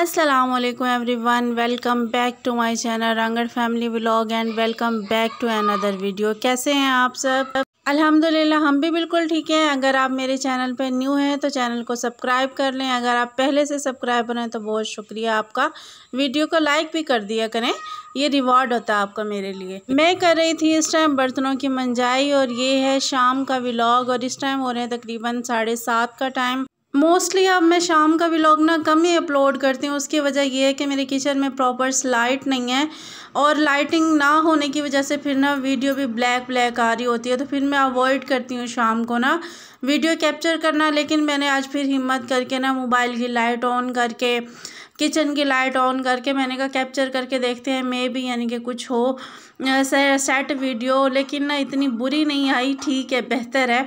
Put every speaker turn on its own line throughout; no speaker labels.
अस्सलाम वालेकुम everyone welcome back to my channel Rangad family vlog and welcome back to another video कैसे हैं आप सब अल्हम्दुलिल्लाह हम भी बिल्कुल ठीक हैं अगर आप मेरे चैनल पर न्यू हैं तो चैनल को सब्सक्राइब कर लें अगर आप पहले से सब्सक्राइबर हैं तो बहुत शुक्रिया आपका वीडियो को लाइक भी कर दिया करें ये रिवॉर्ड होता है आपका मेरे लिए मैं कर रही थी इस टाइम बर्तनों की मंजाई और ये है शाम का व्लॉग और इस टाइम हो रहे हैं तकरीबन साढ़े सात का टाइम मोस्टली अब मैं शाम का व्लॉग ना कम ही अपलोड करती हूँ उसकी वजह यह है कि मेरे किचन में प्रॉपर लाइट नहीं है और लाइटिंग ना होने की वजह से फिर ना वीडियो भी ब्लैक ब्लैक आ रही होती है तो फिर मैं अवॉइड करती हूँ शाम को ना वीडियो कैप्चर करना लेकिन मैंने आज फिर हिम्मत करके ना मोबाइल की लाइट ऑन करके किचन की लाइट ऑन करके मैंने कहा कैप्चर करके देखते हैं मे भी यानी कि कुछ हो सेट वीडियो लेकिन ना इतनी बुरी नहीं आई ठीक है बेहतर है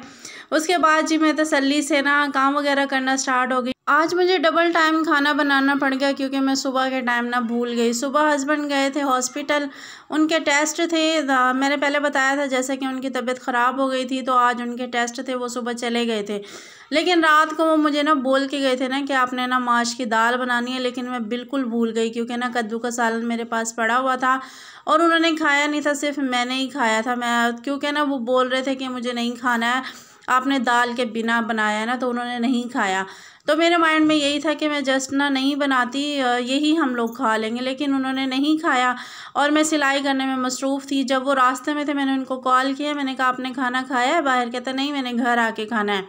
उसके बाद जी मैं तसली तो से ना काम वगैरह करना स्टार्ट हो गई आज मुझे डबल टाइम खाना बनाना पड़ गया क्योंकि मैं सुबह के टाइम ना भूल गई सुबह हस्बैंड गए थे हॉस्पिटल उनके टेस्ट थे मैंने पहले बताया था जैसे कि उनकी तबीयत ख़राब हो गई थी तो आज उनके टेस्ट थे वो सुबह चले गए थे लेकिन रात को वो मुझे ना बोल के गए थे ना कि आपने ना माश की दाल बनानी है लेकिन मैं बिल्कुल भूल गई क्योंकि ना कद्दू का सालन मेरे पास पड़ा हुआ था और उन्होंने खाया नहीं था सिर्फ मैंने ही खाया था मैं क्योंकि ना वो बोल रहे थे कि मुझे नहीं खाना है आपने दाल के बिना बनाया ना तो उन्होंने नहीं खाया तो मेरे माइंड में यही था कि मैं जस्ट ना नहीं बनाती यही हम लोग खा लेंगे लेकिन उन्होंने नहीं खाया और मैं सिलाई करने में मसरूफ़ थी जब वो रास्ते में थे मैंने उनको कॉल किया मैंने कहा आपने खाना खाया है बाहर कहते नहीं मैंने घर आके खाना है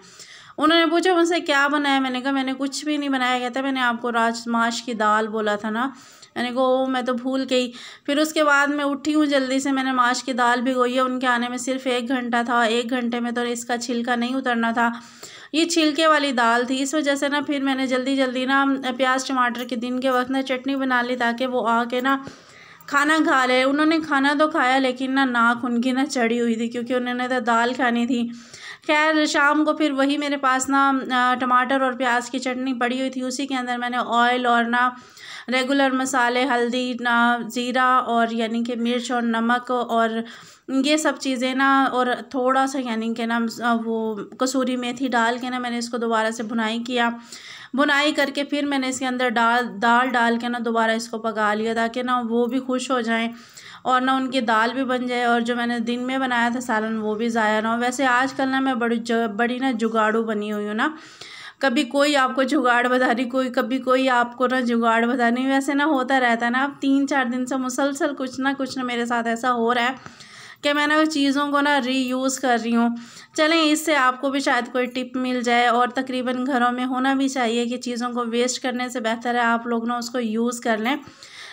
उन्होंने पूछा उनसे क्या बनाया मैंने कहा मैंने कुछ भी नहीं बनाया कहता मैंने आपको राजमाश की दाल बोला था ना मैंने कहा ओ मैं तो भूल गई फिर उसके बाद मैं उठी हूँ जल्दी से मैंने माश की दाल भिगोई है उनके आने में सिर्फ एक घंटा था एक घंटे में तो इसका छिलका नहीं उतरना था ये छिलके वाली दाल थी इस वजह से ना फिर मैंने जल्दी जल्दी ना प्याज टमाटर के दिन के वक्त ना चटनी बना ली ताकि वो आके ना खाना खा ले उन्होंने खाना तो खाया लेकिन ना नाक उनकी ना चढ़ी हुई थी क्योंकि उन्होंने तो दाल खानी थी खैर शाम को फिर वही मेरे पास ना टमाटर और प्याज की चटनी पड़ी हुई थी उसी के अंदर मैंने ऑयल और ना रेगुलर मसाले हल्दी ना ज़ीरा और यानी कि मिर्च और नमक और ये सब चीज़ें ना और थोड़ा सा यानी कि ना वो कसूरी मेथी डाल के ना मैंने इसको दोबारा से बुनाई किया बुनाई करके फिर मैंने इसके अंदर डाल दाल डाल के ना दोबारा इसको पका लिया ताकि ना वो भी खुश हो जाएं और ना उनकी दाल भी बन जाए और जो मैंने दिन में बनाया था सालन वो भी ज़ाया ना हो वैसे आजकल ना मैं बड़ी बड़ी ना जुगाड़ू बनी हुई हूँ ना कभी कोई आपको जुगाड़ बता रही कोई कभी कोई आपको ना जुगाड़ बता रही वैसे ना होता रहता है ना अब तीन चार दिन से मुसलसल कुछ ना कुछ ना मेरे साथ ऐसा हो रहा है कि मैं ना चीज़ों को ना रीयूज़ कर रही हूँ चलें इससे आपको भी शायद कोई टिप मिल जाए और तकरीबन घरों में होना भी चाहिए कि चीज़ों को वेस्ट करने से बेहतर है आप लोग ना उसको यूज़ कर लें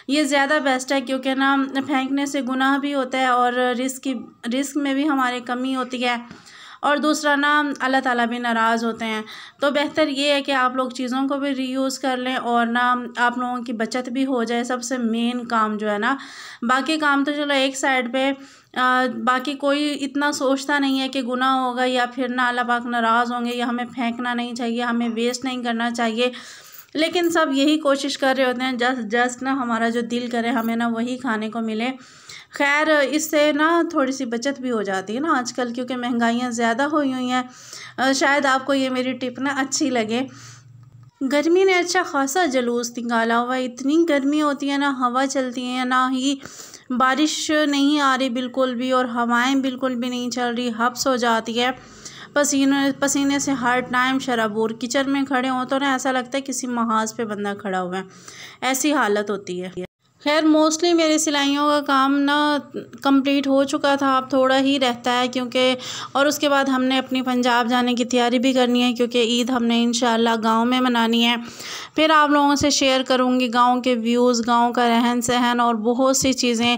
ये ज़्यादा बेस्ट है क्योंकि ना फेंकने से गुनाह भी होता है और रिस्क की रिस्क में भी हमारी कमी होती है और दूसरा ना अल्लाह ताला भी नाराज़ होते हैं तो बेहतर ये है कि आप लोग चीज़ों को भी रीयूज़ कर लें और ना आप लोगों की बचत भी हो जाए सबसे मेन काम जो है ना बाकी काम तो चलो एक साइड पर आ, बाकी कोई इतना सोचता नहीं है कि गुनाह होगा या फिर ना अल्लाह पाक नाराज़ होंगे या हमें फेंकना नहीं चाहिए हमें वेस्ट नहीं करना चाहिए लेकिन सब यही कोशिश कर रहे होते हैं जस्ट जस्ट ना हमारा जो दिल करे हमें ना वही खाने को मिले खैर इससे ना थोड़ी सी बचत भी हो जाती है ना आजकल क्योंकि महंगाइयाँ ज़्यादा हुई हुई हैं शायद आपको ये मेरी टिप ना अच्छी लगे गर्मी ने अच्छा खासा जलूस निकाला हुआ इतनी गर्मी होती है ना हवा चलती है ना ही बारिश नहीं आ रही बिल्कुल भी और हवाएं बिल्कुल भी नहीं चल रही हब्स हो जाती है पसीने पसीने से हर टाइम शराबोर किचन में खड़े हों तो ना ऐसा लगता है किसी महाज पे बंदा खड़ा हुआ है ऐसी हालत होती है खैर मोस्टली मेरे सिलाइयों का काम ना कंप्लीट हो चुका था अब थोड़ा ही रहता है क्योंकि और उसके बाद हमने अपनी पंजाब जाने की तैयारी भी करनी है क्योंकि ईद हमने इन गांव में मनानी है फिर आप लोगों से शेयर करूँगी गांव के व्यूज़ गांव का रहन सहन और बहुत सी चीज़ें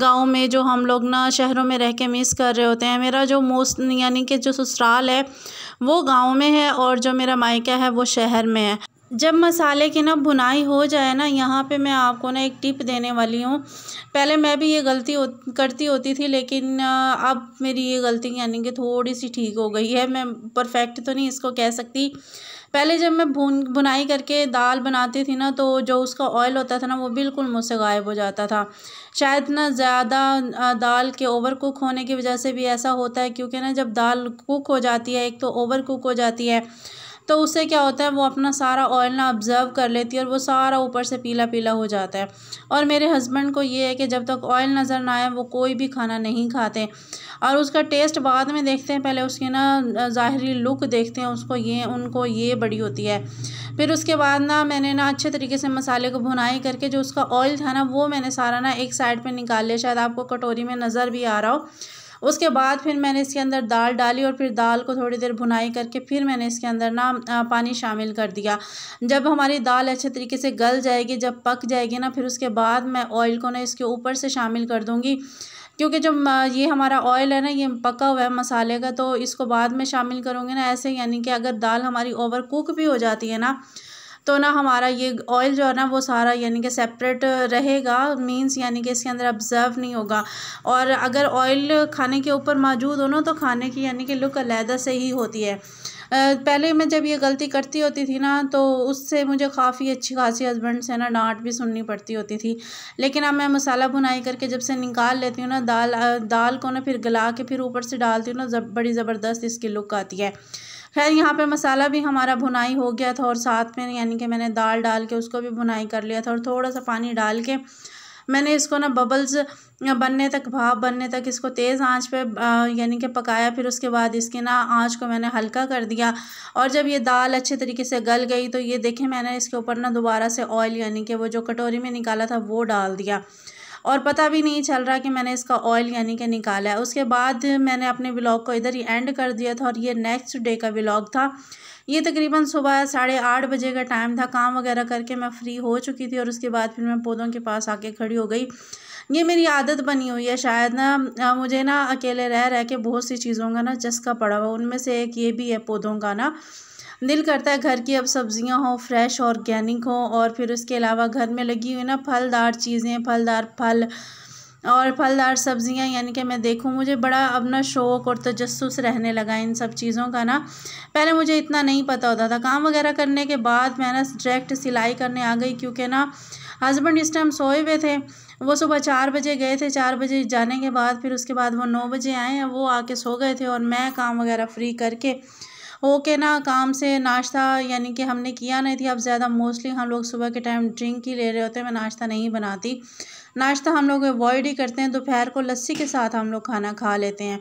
गांव में जो हम लोग ना शहरों में रह के मिस कर रहे होते हैं मेरा जो मोस्ट यानी कि जो ससुराल है वो गाँव में है और जो मेरा मायका है वो शहर में है जब मसाले की ना बुनाई हो जाए ना यहाँ पे मैं आपको ना एक टिप देने वाली हूँ पहले मैं भी ये गलती हो, करती होती थी लेकिन अब मेरी ये गलती यानी कि थोड़ी सी ठीक हो गई है मैं परफेक्ट तो नहीं इसको कह सकती पहले जब मैं भून बुनाई करके दाल बनाती थी ना तो जो उसका ऑयल होता था ना वो बिल्कुल मुझसे गायब हो जाता था शायद ना ज़्यादा दाल के ओवर कुक होने की वजह से भी ऐसा होता है क्योंकि ना जब दाल कुक हो जाती है एक तो ओवर कुक हो जाती है तो उससे क्या होता है वो अपना सारा ऑयल ना ऑब्ज़र्व कर लेती है और वो सारा ऊपर से पीला पीला हो जाता है और मेरे हस्बैंड को ये है कि जब तक ऑयल नज़र ना आए वो कोई भी खाना नहीं खाते और उसका टेस्ट बाद में देखते हैं पहले उसकी ना ज़ाहरी लुक देखते हैं उसको ये उनको ये बड़ी होती है फिर उसके बाद ना मैंने ना अच्छे तरीके से मसाले को भुनाई करके जो उसका ऑयल था ना वो मैंने सारा ना एक साइड पर निकाल लिया शायद आपको कटोरी में नज़र भी आ रहा हो उसके बाद फिर मैंने इसके अंदर दाल डाली और फिर दाल को थोड़ी देर भुनाई करके फिर मैंने इसके अंदर ना पानी शामिल कर दिया जब हमारी दाल अच्छे तरीके से गल जाएगी जब पक जाएगी ना फिर उसके बाद मैं ऑयल को ना इसके ऊपर से शामिल कर दूँगी क्योंकि जब ये हमारा ऑयल है ना ये पका हुआ है मसाले का तो इसको बाद में शामिल करूँगी ना ऐसे यानी कि अगर दाल हमारी ओवर कुक भी हो जाती है ना तो ना हमारा ये ऑयल जो है ना वो सारा यानी कि सेपरेट रहेगा मीन्स यानी कि इसके अंदर ऑब्जर्व नहीं होगा और अगर ऑयल खाने के ऊपर मौजूद हो ना तो खाने की यानी कि लुक अलहदा से ही होती है पहले मैं जब ये गलती करती होती थी ना तो उससे मुझे काफ़ी अच्छी खासी हस्बैंड से ना डांट भी सुननी पड़ती होती थी लेकिन अब मैं मसाला भुनाई करके जब से निकाल लेती हूँ ना दाल दाल को ना फिर गला के फिर ऊपर से डालती हूँ ना जब, बड़ी ज़बरदस्त इसकी लुक आती है खैर यहाँ पे मसाला भी हमारा भुनाई हो गया था और साथ में यानी कि मैंने दाल डाल के उसको भी भुनाई कर लिया था और थोड़ा सा पानी डाल के मैंने इसको ना बबल्स बनने तक भाप बनने तक इसको तेज़ आंच पे यानी कि पकाया फिर उसके बाद इसके ना आंच को मैंने हल्का कर दिया और जब ये दाल अच्छे तरीके से गल गई तो ये देखें मैंने इसके ऊपर ना दोबारा से ऑयल यानी कि वो जो कटोरी में निकाला था वो डाल दिया और पता भी नहीं चल रहा कि मैंने इसका ऑयल यानी कि निकाला है उसके बाद मैंने अपने ब्लॉग को इधर ही एंड कर दिया था और ये नेक्स्ट डे का ब्लॉग था ये तकरीबन सुबह साढ़े आठ बजे का टाइम था काम वगैरह करके मैं फ्री हो चुकी थी और उसके बाद फिर मैं पौधों के पास आके खड़ी हो गई ये मेरी आदत बनी हुई है शायद ना मुझे ना अकेले रह रह के बहुत सी चीज़ों का ना चस्का पड़ा हुआ उनमें से एक ये भी है पौधों का ना दिल करता है घर की अब सब्जियां हों फ्रेश ऑर्गेनिक हो और फिर उसके अलावा घर में लगी हुई ना फलदार चीज़ें फलदार फल और फलदार सब्जियां यानी कि मैं देखूं मुझे बड़ा अपना शौक़ और तजस्स रहने लगा इन सब चीज़ों का ना पहले मुझे इतना नहीं पता होता था काम वगैरह करने के बाद मैं ना डायरेक्ट सिलाई करने आ गई क्योंकि ना हस्बैंड इस टाइम सोए हुए थे वो सुबह चार बजे गए थे चार बजे जाने के बाद फिर उसके बाद वो नौ बजे आए हैं वो आके सो गए थे और मैं काम वगैरह फ्री करके ओके ना काम से नाश्ता यानी कि हमने किया नहीं थी अब ज़्यादा मोस्टली हम लोग सुबह के टाइम ड्रिंक ही ले रहे होते हैं मैं नाश्ता नहीं बनाती नाश्ता हम लोग अवॉइड ही करते हैं दोपहर को लस्सी के साथ हम लोग खाना खा लेते हैं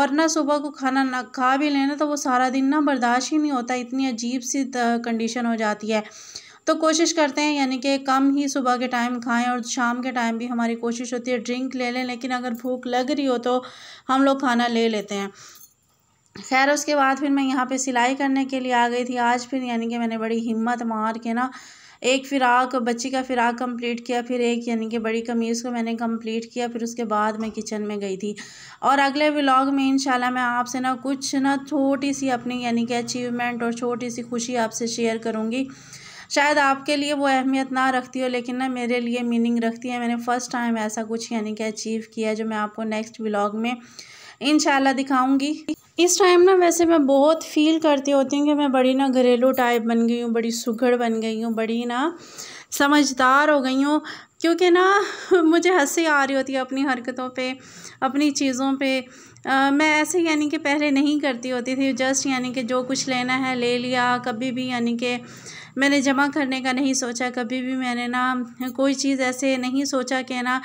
और ना सुबह को खाना ना खा भी लेना तो वो सारा दिन ना बर्दाश्त ही नहीं होता इतनी अजीब सी कंडीशन हो जाती है तो कोशिश करते हैं यानी कि कम ही सुबह के टाइम खाएं और शाम के टाइम भी हमारी कोशिश होती है ड्रिंक ले लें लेकिन अगर भूख लग रही हो तो हम लोग खाना ले लेते हैं खैर उसके बाद फिर मैं यहाँ पे सिलाई करने के लिए आ गई थी आज फिर यानी कि मैंने बड़ी हिम्मत मार के ना एक फ़िराक बच्ची का फ़िराक कंप्लीट किया फिर एक यानी कि बड़ी कमीज़ को मैंने कंप्लीट किया फिर उसके बाद मैं किचन में गई थी और अगले व्लॉग में इंशाल्लाह मैं आपसे ना कुछ ना छोटी सी अपनी यानी कि अचीवमेंट और छोटी सी खुशी आपसे शेयर करूँगी शायद आपके लिए वो अहमियत ना रखती हो लेकिन ना मेरे लिए मीनिंग रखती है मैंने फ़र्स्ट टाइम ऐसा कुछ यानी कि अचीव किया जो मैं आपको नेक्स्ट व्लॉग में इन दिखाऊँगी इस टाइम ना वैसे मैं बहुत फील करती होती हूँ कि मैं बड़ी ना घरेलू टाइप बन गई हूँ बड़ी सुघड़ बन गई हूँ बड़ी ना समझदार हो गई हूँ क्योंकि ना मुझे हंसी आ रही होती है अपनी हरकतों पे अपनी चीज़ों पे आ, मैं ऐसे यानी कि पहले नहीं करती होती थी जस्ट यानी कि जो कुछ लेना है ले लिया कभी भी यानी कि मैंने जमा करने का नहीं सोचा कभी भी मैंने ना कोई चीज़ ऐसे नहीं सोचा कि ना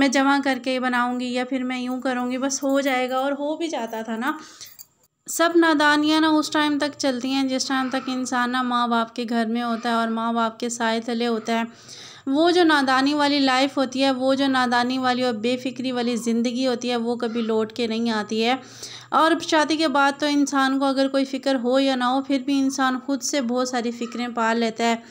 मैं जमा करके बनाऊंगी या फिर मैं यूँ करूँगी बस हो जाएगा और हो भी जाता था ना सब नादानियाँ ना उस टाइम तक चलती हैं जिस टाइम तक इंसान ना माँ बाप के घर में होता है और माँ बाप के साय तले होता है वो जो नादानी वाली लाइफ होती है वो जो नादानी वाली और बेफिक्री वाली ज़िंदगी होती है वो कभी लौट के नहीं आती है और शादी के बाद तो इंसान को अगर कोई फ़िक्र हो या ना हो फिर भी इंसान ख़ुद से बहुत सारी फ़िक्रें पाल लेता है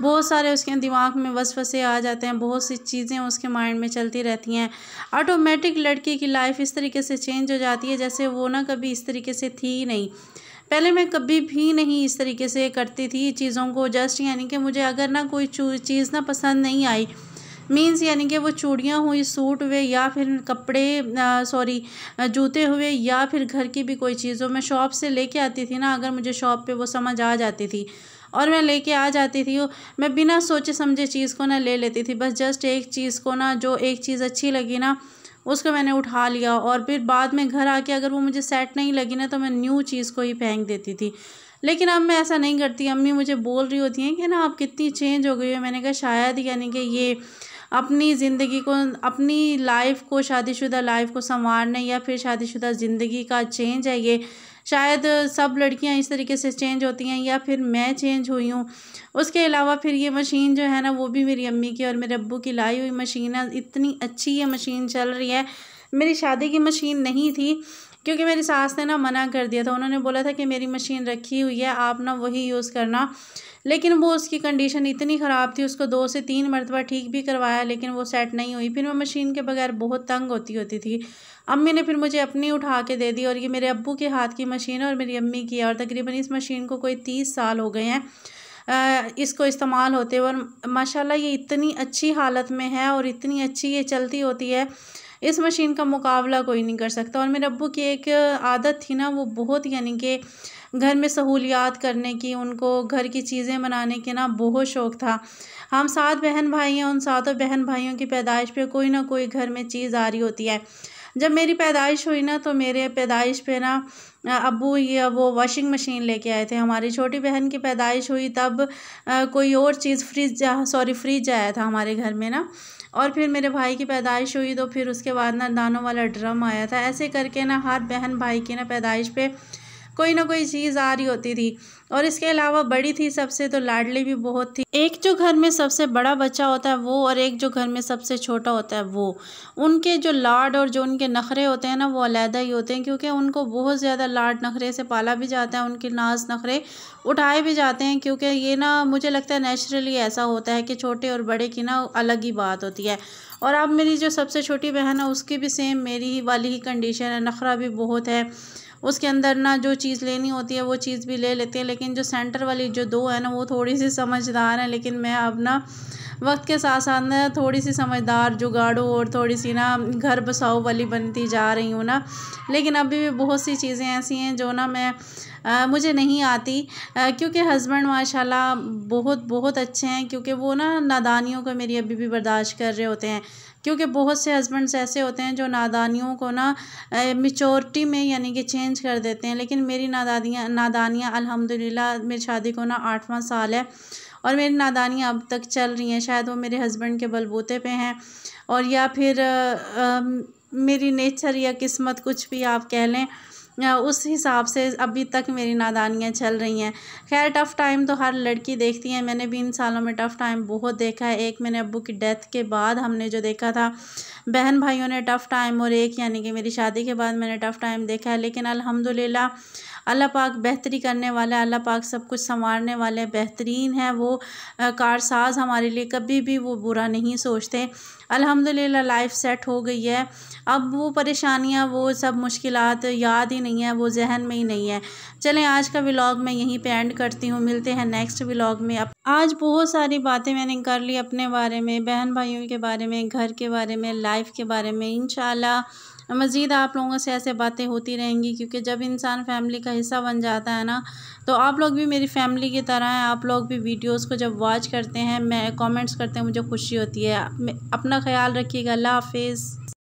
बहुत सारे उसके दिमाग में वसवसे आ जाते हैं बहुत सी चीज़ें उसके माइंड में चलती रहती हैं ऑटोमेटिक लड़की की लाइफ इस तरीके से चेंज हो जाती है जैसे वो ना कभी इस तरीके से थी ही नहीं पहले मैं कभी भी नहीं इस तरीके से करती थी चीज़ों को जस्ट यानी कि मुझे अगर ना कोई चीज़ ना पसंद नहीं आई मीन्स यानी कि वो चूड़ियाँ हुई सूट हुए या फिर कपड़े सॉरी जूते हुए या फिर घर की भी कोई चीज़ हो मैं शॉप से लेके आती थी ना अगर मुझे शॉप पे वो समझ आ जाती थी और मैं लेके आ जाती थी मैं बिना सोचे समझे चीज़ को ना ले लेती थी बस जस्ट एक चीज़ को ना जो एक चीज़ अच्छी लगी ना उसको मैंने उठा लिया और फिर बाद में घर आके अगर वो मुझे सेट नहीं लगी ना तो मैं न्यू चीज़ को ही फेंक देती थी लेकिन अब मैं ऐसा नहीं करती अम्मी मुझे बोल रही होती हैं कि ना आप कितनी चेंज हो गई है मैंने कहा शायद यानी कि ये अपनी ज़िंदगी को अपनी लाइफ को शादीशुदा लाइफ को संवारने या फिर शादीशुदा ज़िंदगी का चेंज है ये शायद सब लड़कियां इस तरीके से चेंज होती हैं या फिर मैं चेंज हुई हूँ उसके अलावा फिर ये मशीन जो है ना वो भी मेरी अम्मी की और मेरे अब्बू की लाई हुई मशीन है इतनी अच्छी ये मशीन चल रही है मेरी शादी की मशीन नहीं थी क्योंकि मेरी सास ने ना मना कर दिया था उन्होंने बोला था कि मेरी मशीन रखी हुई है आप ना वही यूज़ करना लेकिन वो उसकी कंडीशन इतनी ख़राब थी उसको दो से तीन मरतबा ठीक भी करवाया लेकिन वो सेट नहीं हुई फिर मैं मशीन के बगैर बहुत तंग होती होती थी अम्मी ने फिर मुझे अपनी उठा के दे दी और ये मेरे अबू के हाथ की मशीन है और मेरी अम्मी की है और तकरीबन इस मशीन को कोई तीस साल हो गए हैं इसको इस्तेमाल होते हुए और माशाल्लाह ये इतनी अच्छी हालत में है और इतनी अच्छी ये चलती होती है इस मशीन का मुकाबला कोई नहीं कर सकता और मेरे अबू की एक आदत थी ना वो बहुत यानी कि घर में सहूलियात करने की उनको घर की चीज़ें बनाने के ना बहुत शौक़ था हम सात बहन भाई हैं उन सातों बहन भाइयों की पैदाइश पे कोई ना कोई घर में चीज़ आ रही होती है जब मेरी पैदाइश हुई ना तो मेरे पैदाइश पे ना अबू ये वो वॉशिंग मशीन लेके आए थे हमारी छोटी बहन की पैदाइश हुई तब कोई और चीज़ फ्रिज सॉरी फ्रिज आया था हमारे घर में ना और फिर मेरे भाई की पैदाइश हुई तो फिर उसके बाद ना दानों वाला ड्रम आया था ऐसे करके ना हर बहन भाई की ना पैदाइश पे कोई ना कोई चीज़ आ रही होती थी और इसके अलावा बड़ी थी सबसे तो लाडली भी बहुत थी एक जो घर में सबसे बड़ा बच्चा होता है वो और एक जो घर में सबसे छोटा होता है वो उनके जो लाड और जो उनके नखरे होते हैं ना वो अलहदा ही होते हैं क्योंकि उनको बहुत ज़्यादा लाड नखरे से पाला भी जाता है उनके नाज नखरे उठाए भी जाते हैं क्योंकि ये ना मुझे लगता है नेचुरली ऐसा होता है कि छोटे और बड़े की ना अलग ही बात होती है और अब मेरी जो सबसे छोटी बहन है उसकी भी सेम मेरी ही वाली ही कंडीशन है नखरा भी बहुत है उसके अंदर ना जो चीज़ लेनी होती है वो चीज़ भी ले लेते हैं लेकिन जो सेंटर वाली जो दो है ना वो थोड़ी सी समझदार हैं लेकिन मैं अब ना वक्त के साथ साथ ना थोड़ी सी समझदार जुगाड़ू और थोड़ी सी ना घर बसाऊ वाली बनती जा रही हूँ ना लेकिन अभी भी बहुत सी चीज़ें ऐसी हैं जो ना मैं आ, मुझे नहीं आती क्योंकि हस्बैंड माशाल्लाह बहुत बहुत अच्छे हैं क्योंकि वो ना नादानियों को मेरी अभी भी बर्दाश्त कर रहे होते हैं क्योंकि बहुत से हस्बैंड्स ऐसे होते हैं जो नादानियों को ना मिचोरिटी में यानी कि चेंज कर देते हैं लेकिन मेरी नादानियाँ नादानियाँ अलहमदिल्ला मेरी शादी को ना आठवां साल है और मेरी नादानियाँ अब तक चल रही हैं शायद वो मेरे हस्बैंड के बलबूते पे हैं और या फिर आ, आ, मेरी नेचर या किस्मत कुछ भी आप कह लें उस हिसाब से अभी तक मेरी नादानियाँ चल रही हैं खैर टफ़ टाइम तो हर लड़की देखती है मैंने भी इन सालों में टफ़ टाइम बहुत देखा है एक मैंने अबू की डेथ के बाद हमने जो देखा था बहन भाइयों ने टफ़ टाइम और एक यानी कि मेरी शादी के बाद मैंने टफ़ टाइम देखा है लेकिन अल्हम्दुलिल्लाह अल्लाह पाक बेहतरी करने वाला अल्लाह पाक सब कुछ संवारने वाले बेहतरीन है वो कारसाज हमारे लिए कभी भी वो बुरा नहीं सोचते अल्हम्दुलिल्लाह लाइफ सेट हो गई है अब वो परेशानियाँ वो सब मुश्किल याद ही नहीं है वो जहन में ही नहीं है चलें आज का व्लाग मैं यहीं पे एंड करती हूँ मिलते हैं नेक्स्ट व्लाग में अब आज बहुत सारी बातें मैंने कर ली अपने बारे में बहन भाइयों के बारे में घर के बारे में लाइफ लाइफ के बारे में इन मज़ीद आप लोगों से ऐसे बातें होती रहेंगी क्योंकि जब इंसान फैमिली का हिस्सा बन जाता है ना तो आप लोग भी मेरी फैमिली की तरह हैं आप लोग भी वीडियोस को जब वॉच करते हैं मैं कमेंट्स करते हैं मुझे खुशी होती है अपना ख्याल रखिएगा अल्लाह हाफिज़